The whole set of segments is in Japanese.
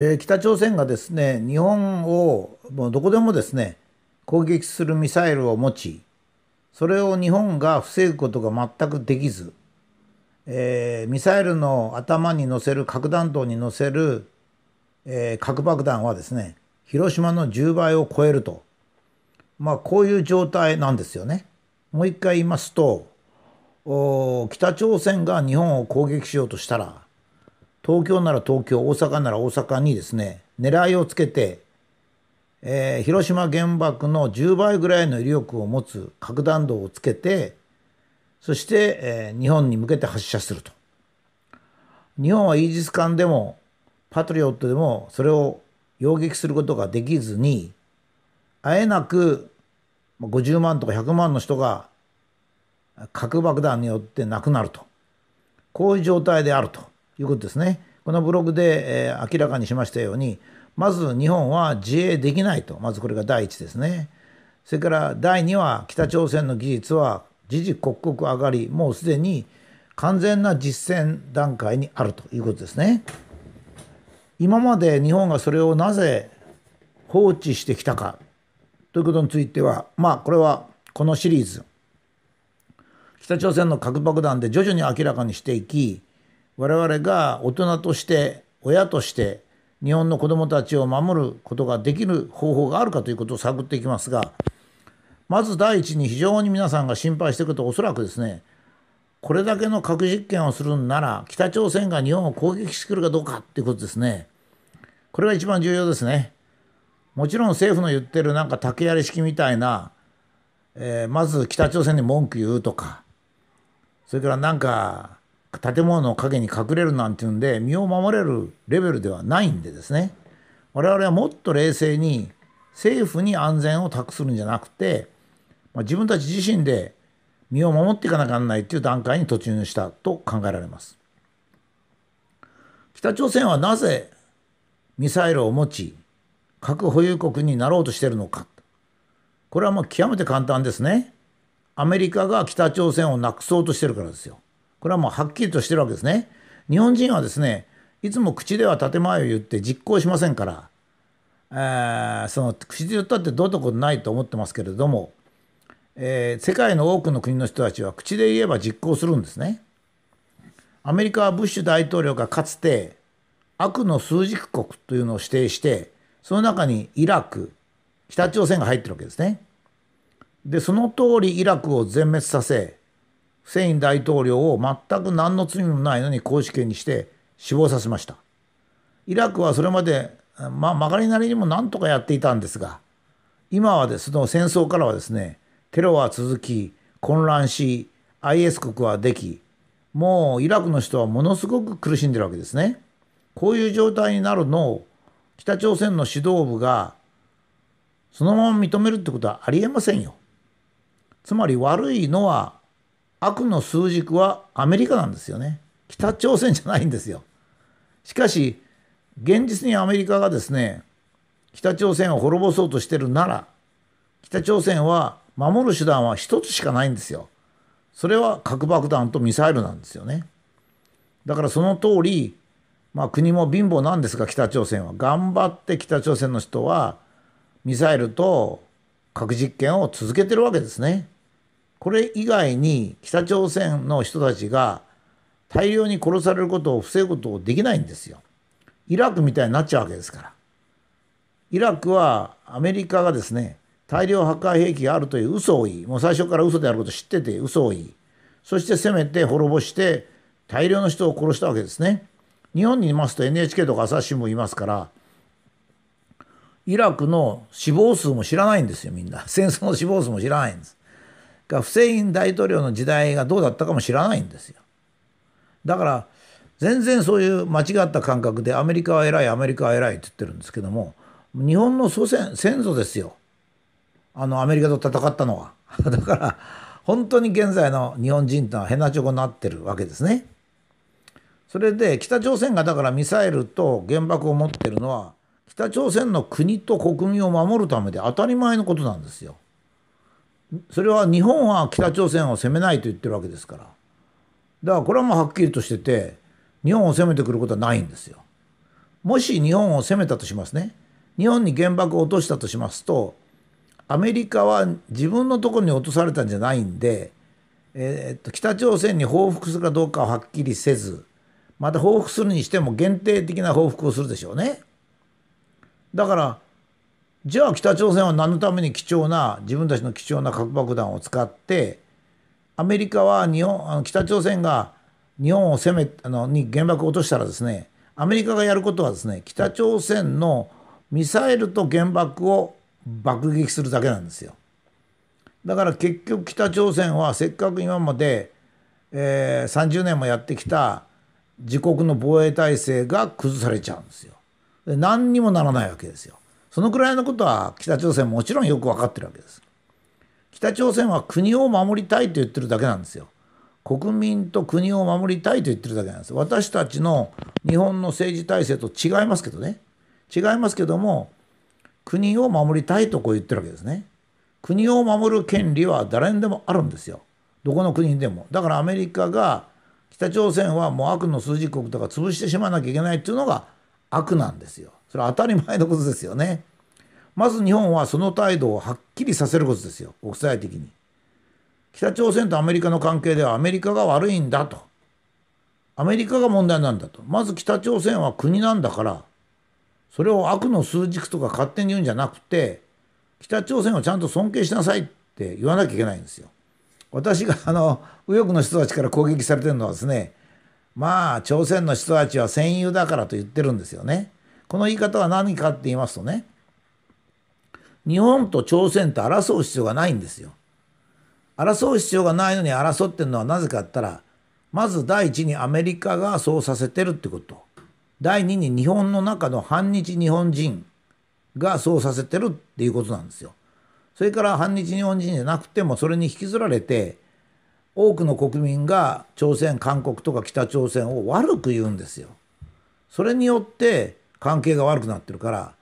えー、北朝鮮がですね日本をもうどこでもですね攻撃するミサイルを持ちそれを日本が防ぐことが全くできず、えー、ミサイルの頭に乗せる核弾頭に乗せる、えー、核爆弾はですね広島の10倍を超えると、まあ、こういう状態なんですよね。もう一回言いますと北朝鮮が日本を攻撃しようとしたら東京なら東京、大阪なら大阪にですね、狙いをつけて、えー、広島原爆の10倍ぐらいの威力を持つ核弾頭をつけて、そして、えー、日本に向けて発射すると。日本はイージス艦でもパトリオットでもそれを揚撃することができずに、あえなく50万とか100万の人が核爆弾によって亡くなると。こういう状態であると。いうことですね。このブログで、えー、明らかにしましたように、まず日本は自衛できないと、まずこれが第一ですね。それから第2は北朝鮮の技術は時々刻々上がり、もうすでに完全な実践段階にあるということですね。今まで日本がそれをなぜ放置してきたかということについては、まあこれはこのシリーズ、北朝鮮の核爆弾で徐々に明らかにしていき、我々が大人として親として日本の子どもたちを守ることができる方法があるかということを探っていきますがまず第一に非常に皆さんが心配しているとおそらくですねこれだけの核実験をするんなら北朝鮮が日本を攻撃してくるかどうかっていうことですねこれが一番重要ですねもちろん政府の言ってるなんか竹槍式みたいな、えー、まず北朝鮮に文句言うとかそれからなんか建物の陰に隠れるなんていうんで身を守れるレベルではないんでですね我々はもっと冷静に政府に安全を託するんじゃなくて、まあ、自分たち自身で身を守っていかなきゃならないという段階に突入したと考えられます。北朝鮮はなぜミサイルを持ち核保有国になろうとしているのかこれはもう極めて簡単ですね。アメリカが北朝鮮をなくそうとしてるからですよ。これはもうはっきりとしてるわけですね。日本人はですね、いつも口では建前を言って実行しませんから、えー、その口で言ったってどうってことないと思ってますけれども、えー、世界の多くの国の人たちは口で言えば実行するんですね。アメリカはブッシュ大統領がかつて悪の枢軸国というのを指定してその中にイラク北朝鮮が入ってるわけですね。でその通りイラクを全滅させフセイン大統領を全く何の罪もないのに公主権にして死亡させました。イラクはそれまで、まあ、曲がりなりにも何とかやっていたんですが、今はですね、戦争からはですね、テロは続き、混乱し、IS 国はでき、もうイラクの人はものすごく苦しんでるわけですね。こういう状態になるのを北朝鮮の指導部がそのまま認めるってことはありえませんよ。つまり悪いのは悪の枢軸はアメリカなんですよね。北朝鮮じゃないんですよ。しかし、現実にアメリカがですね、北朝鮮を滅ぼそうとしてるなら、北朝鮮は守る手段は一つしかないんですよ。それは核爆弾とミサイルなんですよね。だからその通り、まあ、国も貧乏なんですが北朝鮮は頑張って北朝鮮の人はミサイルと核実験を続けてるわけですね。これ以外に北朝鮮の人たちが大量に殺されることを防ぐことをできないんですよ。イラクみたいになっちゃうわけですから。イラクはアメリカがですね、大量破壊兵器があるという嘘を言い、もう最初から嘘であることを知ってて嘘を言い、そして攻めて滅ぼして大量の人を殺したわけですね。日本にいますと NHK とか朝日新聞いますから、イラクの死亡数も知らないんですよ、みんな。戦争の死亡数も知らないんです。がフセイン大統領の時代がどうだったかも知らないんですよ。だから全然そういう間違った感覚でアメリカは偉いアメリカは偉いって言ってるんですけども日本の祖先先祖ですよあのアメリカと戦ったのは。だから本当に現在の日本人ってのはへなチョコになってるわけですね。それで北朝鮮がだからミサイルと原爆を持ってるのは北朝鮮の国と国民を守るためで当たり前のことなんですよ。それは日本は北朝鮮を攻めないと言ってるわけですから。だからこれはもうはっきりとしてて、日本を攻めてくることはないんですよ。もし日本を攻めたとしますね。日本に原爆を落としたとしますと、アメリカは自分のところに落とされたんじゃないんで、えー、っと北朝鮮に報復するかどうかははっきりせず、また報復するにしても限定的な報復をするでしょうね。だからじゃあ北朝鮮は何のために貴重な自分たちの貴重な核爆弾を使ってアメリカは日本あの北朝鮮が日本を攻めあのに原爆を落としたらですねアメリカがやることはですね北朝鮮のミサイルと原爆を爆撃するだけなんですよ。だから結局北朝鮮はせっかく今まで、えー、30年もやってきた自国の防衛体制が崩されちゃうんですよ。で何にもならないわけですよ。そのくらいのことは北朝鮮もちろんよくわかってるわけです。北朝鮮は国を守りたいと言ってるだけなんですよ。国民と国を守りたいと言ってるだけなんです。私たちの日本の政治体制と違いますけどね。違いますけども、国を守りたいとこう言ってるわけですね。国を守る権利は誰にでもあるんですよ。どこの国でも。だからアメリカが北朝鮮はもう悪の数字国とか潰してしまわなきゃいけないっていうのが悪なんですよ。それは当たり前のことですよね。まず日本はその態度をはっきりさせることですよ、国際的に。北朝鮮とアメリカの関係ではアメリカが悪いんだと。アメリカが問題なんだと。まず北朝鮮は国なんだから、それを悪の数軸とか勝手に言うんじゃなくて、北朝鮮をちゃんと尊敬しなさいって言わなきゃいけないんですよ。私があの右翼の人たちから攻撃されてるのはですねまあ朝鮮の人たちは戦友だからと言ってるんですよね。この言い方は何かって言いますとね、日本と朝鮮と争う必要がないんですよ。争う必要がないのに争ってるのはなぜかって言ったら、まず第一にアメリカがそうさせてるってこと。第二に日本の中の反日日本人がそうさせてるっていうことなんですよ。それから反日日本人じゃなくてもそれに引きずられて多くの国民が朝鮮韓国とか北朝鮮を悪く言うんですよ。それによって関係が悪くなってるから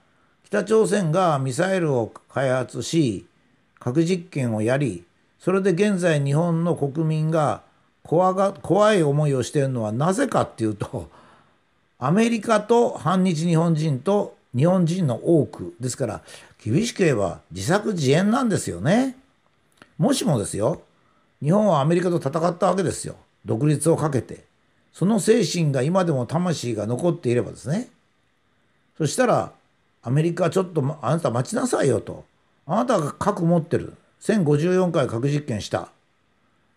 北朝鮮がミサイルを開発し核実験をやりそれで現在日本の国民が怖が怖い思いをしてるのはなぜかっていうとアメリカと反日日本人と日本人の多くですから厳しく言えば自作自演なんですよね。もしもですよ日本はアメリカと戦ったわけですよ独立をかけてその精神が今でも魂が残っていればですねそしたらアメリカちょっとあなた待ちなさいよとあなたが核持ってる1054回核実験した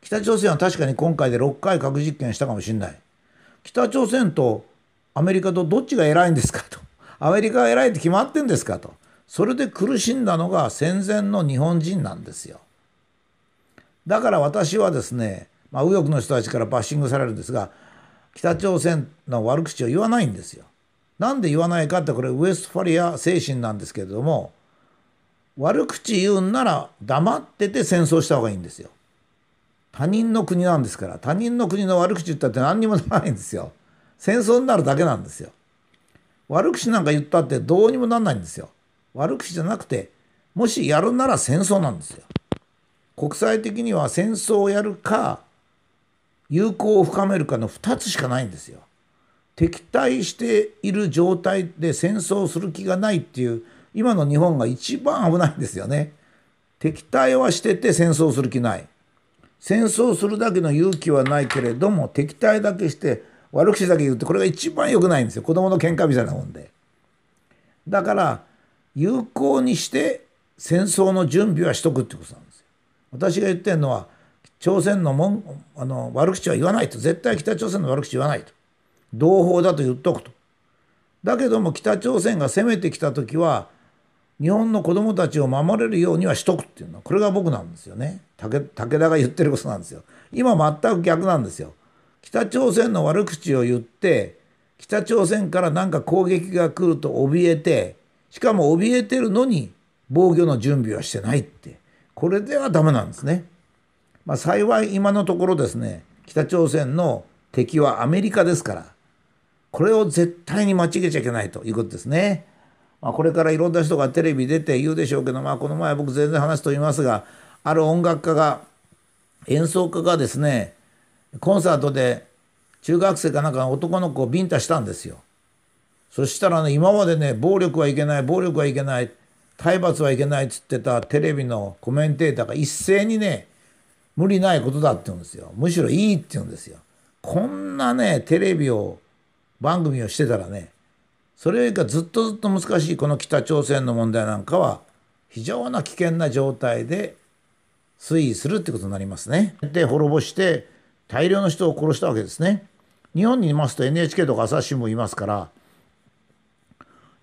北朝鮮は確かに今回で6回核実験したかもしれない北朝鮮とアメリカとどっちが偉いんですかとアメリカが偉いって決まってんですかとそれで苦しんだのが戦前の日本人なんですよだから私はですね、まあ、右翼の人たちからバッシングされるんですが北朝鮮の悪口を言わないんですよなんで言わないかってこれウエストファリア精神なんですけれども悪口言うんなら黙ってて戦争した方がいいんですよ。他人の国なんですから他人の国の悪口言ったって何にもならないんですよ。戦争になるだけなんですよ。悪口なんか言ったってどうにもなんないんですよ。悪口じゃなくてもしやるなら戦争なんですよ。国際的には戦争をやるか友好を深めるかの2つしかないんですよ。敵対している状態で戦争する気がないっていう今の日本が一番危ないんですよね。敵対はしてて戦争する気ない。戦争するだけの勇気はないけれども敵対だけして悪口だけ言うってこれが一番良くないんですよ子供の喧嘩みたいなもんで。だから有効にして戦争の準備はしとくってことなんですよ。私が言ってるのは朝鮮のもんあの悪口は言わないと絶対北朝鮮の悪口言わないと。同胞だと言っとくと。だけども北朝鮮が攻めてきた時は日本の子供たちを守れるようにはしとくっていうのはこれが僕なんですよね武田が言ってることなんですよ今全く逆なんですよ北朝鮮の悪口を言って北朝鮮から何か攻撃が来ると怯えてしかも怯えてるのに防御の準備はしてないってこれではダメなんですね、まあ、幸い今のところですね北朝鮮の敵はアメリカですからこれを絶対に間違えちゃいけないということですね。まあ、これからいろんな人がテレビ出て言うでしょうけど、まあ、この前僕全然話と言いますがある音楽家が演奏家がですねコンサートで中学生かなんかの男の子をビンタしたんですよ。そしたらね今までね暴力はいけない暴力はいけない体罰はいけないっつってたテレビのコメンテーターが一斉にね無理ないことだって言うんですよむしろいいって言うんですよ。こんなねテレビを番組をしてたらねそれよりかずっとずっと難しいこの北朝鮮の問題なんかは非常な危険な状態で推移するってことになりますね。で滅ぼして大量の人を殺したわけですね。日本にいますと NHK とか朝日新聞いますから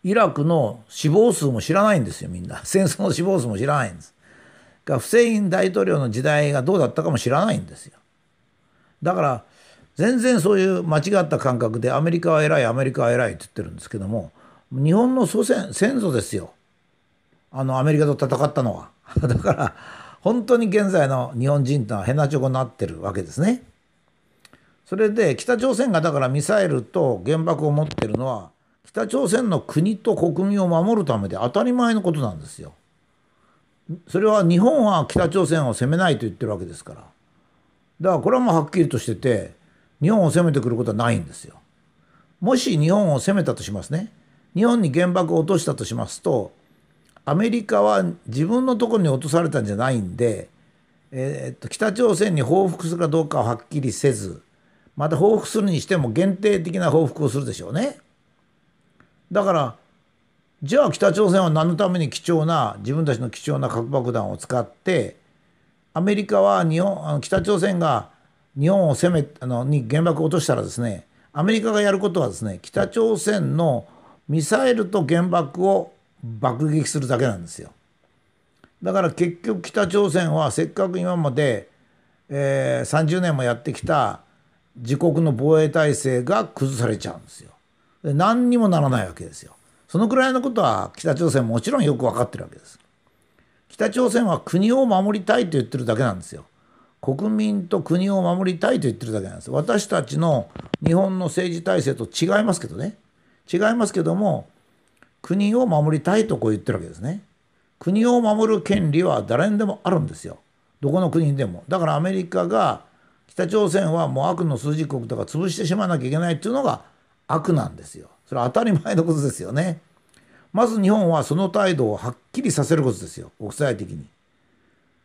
イラクの死亡数も知らないんですよみんな 戦争の死亡数も知らないんです。がフセイン大統領の時代がどうだったかも知らないんですよ。だから全然そういう間違った感覚でアメリカは偉いアメリカは偉いって言ってるんですけども日本の祖先先祖ですよあのアメリカと戦ったのは だから本当に現在の日本人とのはヘなチョコになってるわけですね。それで北朝鮮がだからミサイルと原爆を持ってるのは北朝鮮の国と国民を守るためで当たり前のことなんですよ。それは日本は北朝鮮を責めないと言ってるわけですから。だからこれはもうはっきりとしてて日本を攻めてくることはないんですよ。もし日本を攻めたとしますね。日本に原爆を落としたとしますと、アメリカは自分のところに落とされたんじゃないんで、えー、っと北朝鮮に報復するかどうかははっきりせず、また報復するにしても限定的な報復をするでしょうね。だから、じゃあ北朝鮮は何のために貴重な、自分たちの貴重な核爆弾を使って、アメリカは日本、あの北朝鮮が日本を攻めあのに原爆を落としたらですねアメリカがやることはですね北朝鮮のミサイルと原爆を爆撃するだけなんですよ。だから結局北朝鮮はせっかく今まで、えー、30年もやってきた自国の防衛体制が崩されちゃうんですよ。で何にもならないわけですよ。そのくらいのことは北朝鮮もちろんよく分かってるわけです。北朝鮮は国を守りたいと言ってるだけなんですよ。国民と国を守りたいと言ってるだけなんです。私たちの日本の政治体制と違いますけどね。違いますけども、国を守りたいとこう言ってるわけですね。国を守る権利は誰にでもあるんですよ。どこの国でも。だからアメリカが北朝鮮はもう悪の数字国とか潰してしまわなきゃいけないっていうのが悪なんですよ。それは当たり前のことですよね。まず日本はその態度をはっきりさせることですよ。国際的に。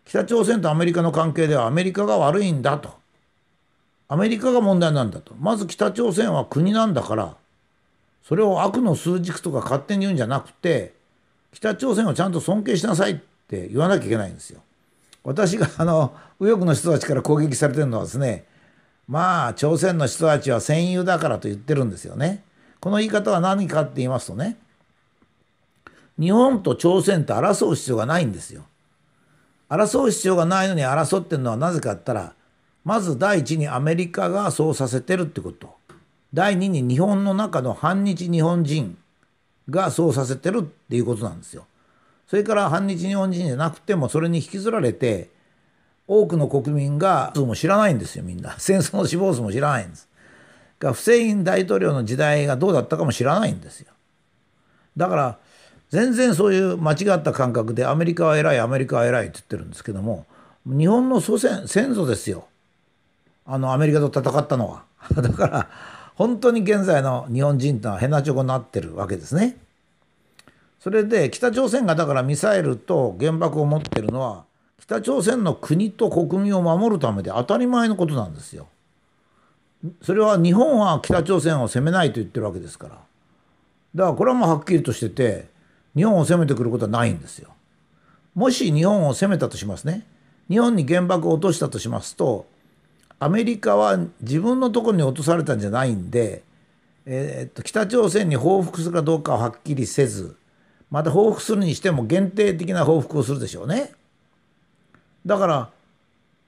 北朝鮮とアメリカの関係ではアメリカが悪いんだとアメリカが問題なんだとまず北朝鮮は国なんだからそれを悪の数軸とか勝手に言うんじゃなくて北朝鮮をちゃんと尊敬しなさいって言わなきゃいけないんですよ。私があの右翼の人たちから攻撃されてるのはですねまあ朝鮮の人たちは戦友だからと言ってるんですよね。この言い方は何かって言いますとね日本と朝鮮と争う必要がないんですよ。争う必要がないのに争ってるのはなぜかって言ったらまず第一にアメリカがそうさせてるってこと第二に日本の中の反日日本人がそうさせてるっていうことなんですよ。それから反日日本人じゃなくてもそれに引きずられて多くの国民が数も知らないんですよみんな 戦争の死亡数も知らないんです。ら、フセイン大統領の時代がどうだったかも知らないんですよ。だから全然そういう間違った感覚でアメリカは偉いアメリカは偉いって言ってるんですけども日本の祖先先祖ですよあのアメリカと戦ったのは だから本当に現在の日本人とはへなちょこになってるわけですね。それで北朝鮮がだからミサイルと原爆を持ってるのは北朝鮮の国と国民を守るためで当たり前のことなんですよ。それは日本は北朝鮮を責めないと言ってるわけですから。だからこれはもうはっきりとしてて日本を攻めてくることはないんですよ。もし日本を攻めたとしますね。日本に原爆を落としたとしますと、アメリカは自分のところに落とされたんじゃないんで、えー、っと北朝鮮に報復するかどうかははっきりせず、また報復するにしても限定的な報復をするでしょうね。だから、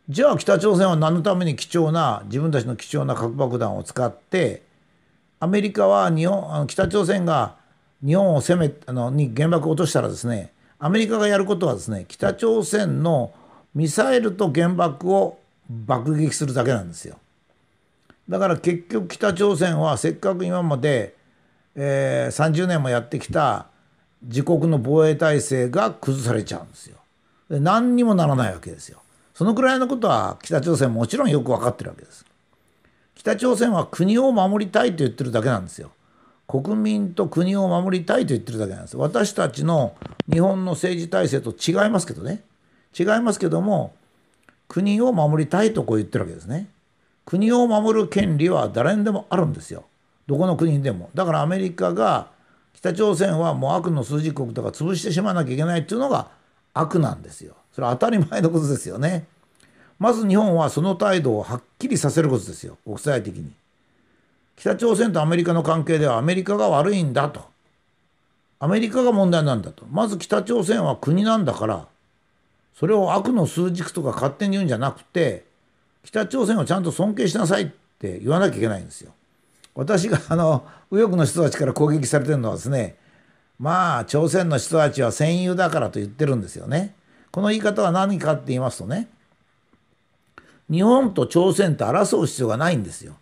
じゃあ北朝鮮は何のために貴重な自分たちの貴重な核爆弾を使ってアメリカは日本あの北朝鮮が日本を攻めあのに原爆を落としたらですねアメリカがやることはですね北朝鮮のミサイルと原爆を爆撃するだけなんですよ。だから結局北朝鮮はせっかく今まで、えー、30年もやってきた自国の防衛体制が崩されちゃうんですよ。で何にもならないわけですよ。そのくらいのことは北朝鮮もちろんよく分かってるわけです。北朝鮮は国を守りたいと言ってるだけなんですよ。国民と国を守りたいと言ってるだけなんです。私たちの日本の政治体制と違いますけどね。違いますけども、国を守りたいとこう言ってるわけですね。国を守る権利は誰にでもあるんですよ。どこの国でも。だからアメリカが北朝鮮はもう悪の数字国とか潰してしまわなきゃいけないっていうのが悪なんですよ。それは当たり前のことですよね。まず日本はその態度をはっきりさせることですよ。国際的に。北朝鮮とアメリカの関係ではアメリカが悪いんだとアメリカが問題なんだとまず北朝鮮は国なんだからそれを悪の数軸とか勝手に言うんじゃなくて北朝鮮をちゃんと尊敬しなさいって言わなきゃいけないんですよ。私があの右翼の人たちから攻撃されてるのはですねまあ朝鮮の人たちは戦友だからと言ってるんですよね。この言い方は何かって言いますとね日本と朝鮮と争う必要がないんですよ。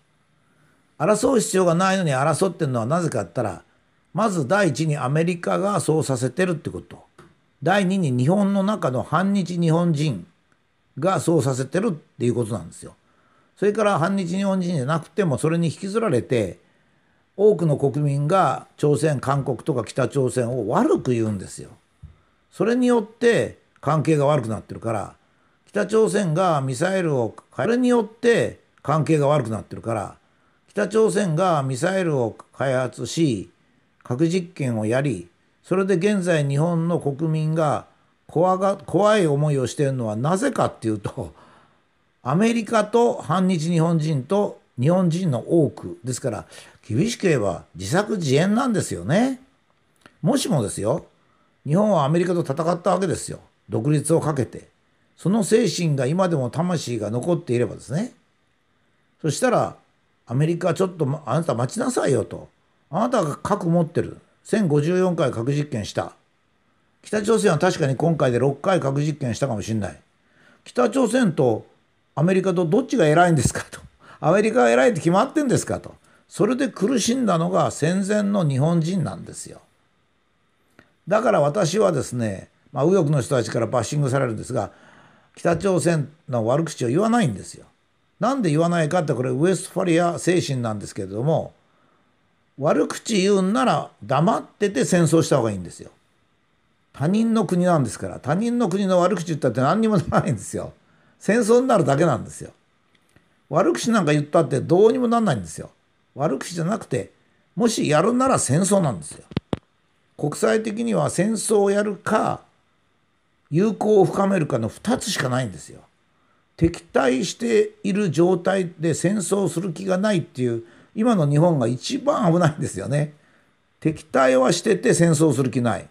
争う必要がないのに争ってるのはなぜかって言ったらまず第一にアメリカがそうさせてるってこと第二に日本の中の反日日本人がそうさせてるっていうことなんですよ。それから反日日本人じゃなくてもそれに引きずられて多くの国民が朝鮮韓国とか北朝鮮を悪く言うんですよ。それによって関係が悪くなってるから北朝鮮がミサイルをそれによって関係が悪くなってるから北朝鮮がミサイルを開発し核実験をやりそれで現在日本の国民が怖が怖い思いをしているのはなぜかっていうとアメリカと反日日本人と日本人の多くですから厳しく言えば自作自演なんですよね。もしもですよ日本はアメリカと戦ったわけですよ独立をかけてその精神が今でも魂が残っていればですねそしたらアメリカちょっとあなた待ちなさいよと。あなたが核持ってる。1054回核実験した。北朝鮮は確かに今回で6回核実験したかもしれない。北朝鮮とアメリカとどっちが偉いんですかと。アメリカが偉いって決まってんですかと。それで苦しんだのが戦前の日本人なんですよ。だから私はですね、まあ、右翼の人たちからバッシングされるんですが、北朝鮮の悪口を言わないんですよ。なんで言わないかってこれウエストファリア精神なんですけれども悪口言うんなら黙ってて戦争した方がいいんですよ。他人の国なんですから他人の国の悪口言ったって何にもならないんですよ。戦争になるだけなんですよ。悪口なんか言ったってどうにもなんないんですよ。悪口じゃなくてもしやるなら戦争なんですよ。国際的には戦争をやるか友好を深めるかの2つしかないんですよ。敵対している状態で戦争する気がないっていう今の日本が一番危ないんですよね。敵対はしてて戦争する気ない。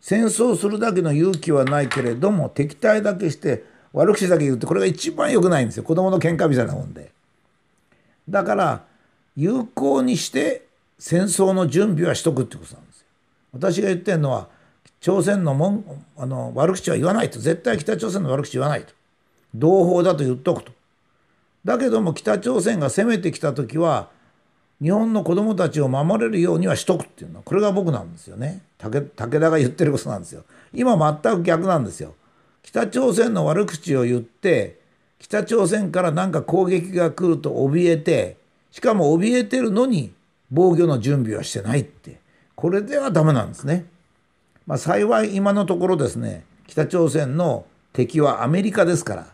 戦争するだけの勇気はないけれども敵対だけして悪口だけ言うってこれが一番良くないんですよ子供の喧嘩みたいなもんで。だから有効にして戦争の準備はしとくってことなんですよ。私が言ってるのは朝鮮のもんあの悪口は言わないと絶対北朝鮮の悪口言わないと。同胞だと言っとくと。だけども北朝鮮が攻めてきた時は日本の子供たちを守れるようにはしとくっていうのはこれが僕なんですよね武田が言ってることなんですよ今全く逆なんですよ北朝鮮の悪口を言って北朝鮮から何か攻撃が来ると怯えてしかも怯えてるのに防御の準備はしてないってこれではダメなんですね、まあ、幸い今のところですね北朝鮮の敵はアメリカですから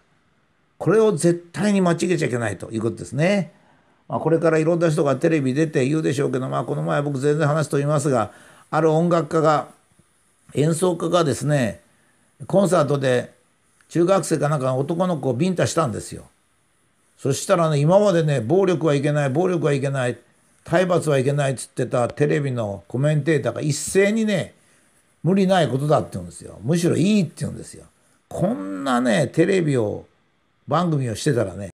これを絶対に間違えちゃいけないということですね。まあ、これからいろんな人がテレビ出て言うでしょうけど、まあ、この前僕全然話と言いますがある音楽家が演奏家がですねコンサートで中学生かなんかの男の子をビンタしたんですよ。そしたらね今までね暴力はいけない暴力はいけない体罰はいけないっつってたテレビのコメンテーターが一斉にね無理ないことだって言うんですよむしろいいって言うんですよ。こんなねテレビを番組をしてたらね